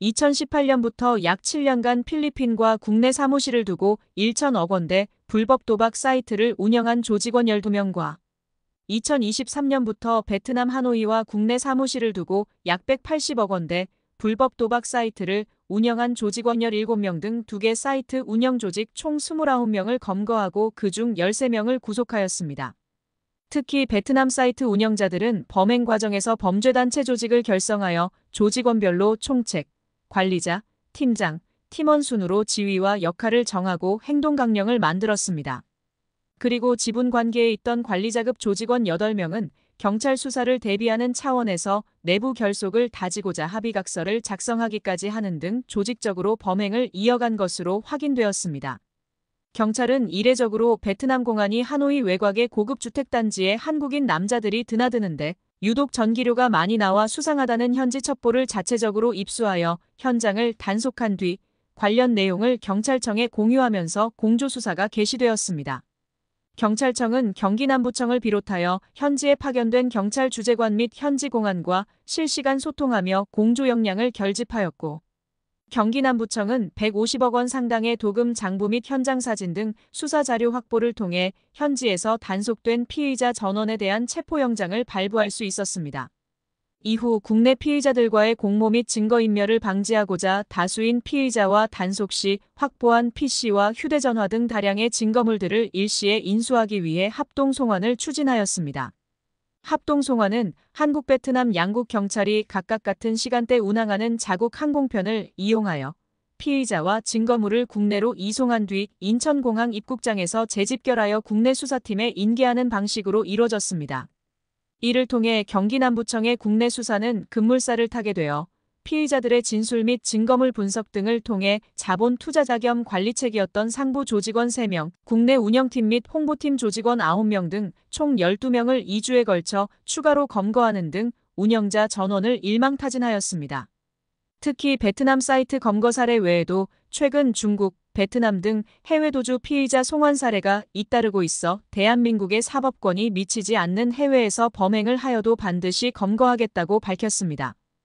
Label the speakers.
Speaker 1: 2018년부터 약 7년간 필리핀과 국내 사무실을 두고 1천억 원대 불법 도박 사이트를 운영한 조직원 12명과 2023년부터 베트남 하노이와 국내 사무실을 두고 약 180억 원대 불법 도박 사이트를 운영한 조직원 17명 등 2개 사이트 운영 조직 총 29명을 검거하고 그중 13명을 구속하였습니다. 특히 베트남 사이트 운영자들은 범행 과정에서 범죄단체 조직을 결성하여 조직원별로 총책, 관리자, 팀장, 팀원 순으로 지위와 역할을 정하고 행동 강령을 만들었습니다. 그리고 지분 관계에 있던 관리자급 조직원 8명은 경찰 수사를 대비하는 차원에서 내부 결속을 다지고자 합의각서를 작성하기까지 하는 등 조직적으로 범행을 이어간 것으로 확인되었습니다. 경찰은 이례적으로 베트남 공안이 하노이 외곽의 고급 주택단지에 한국인 남자들이 드나드는데 유독 전기료가 많이 나와 수상하다는 현지 첩보를 자체적으로 입수하여 현장을 단속한 뒤 관련 내용을 경찰청에 공유하면서 공조수사가 개시되었습니다. 경찰청은 경기남부청을 비롯하여 현지에 파견된 경찰 주재관 및 현지 공안과 실시간 소통하며 공조 역량을 결집하였고 경기남부청은 150억 원 상당의 도금 장부 및 현장 사진 등 수사 자료 확보를 통해 현지에서 단속된 피의자 전원에 대한 체포영장을 발부할 수 있었습니다. 이후 국내 피의자들과의 공모 및 증거인멸을 방지하고자 다수인 피의자와 단속 시 확보한 PC와 휴대전화 등 다량의 증거물들을 일시에 인수하기 위해 합동 송환을 추진하였습니다. 합동송화는 한국 베트남 양국 경찰이 각각 같은 시간대 운항하는 자국 항공편을 이용하여 피의자와 증거물을 국내로 이송한 뒤 인천공항 입국장에서 재집결하여 국내 수사팀에 인계하는 방식으로 이뤄졌습니다. 이를 통해 경기남부청의 국내 수사는 급물살을 타게 되어 피의자들의 진술 및 증거물 분석 등을 통해 자본 투자자 겸 관리책이었던 상부 조직원 3명, 국내 운영팀 및 홍보팀 조직원 9명 등 총 12명을 2주에 걸쳐 추가로 검거하는 등 운영자 전원을 일망타진하였습니다. 특히 베트남 사이트 검거 사례 외에도 최근 중국, 베트남 등 해외 도주 피의자 송환 사례가 잇따르고 있어 대한민국의 사법권이 미치지 않는 해외에서 범행을 하여도 반드시 검거하겠다고 밝혔습니다.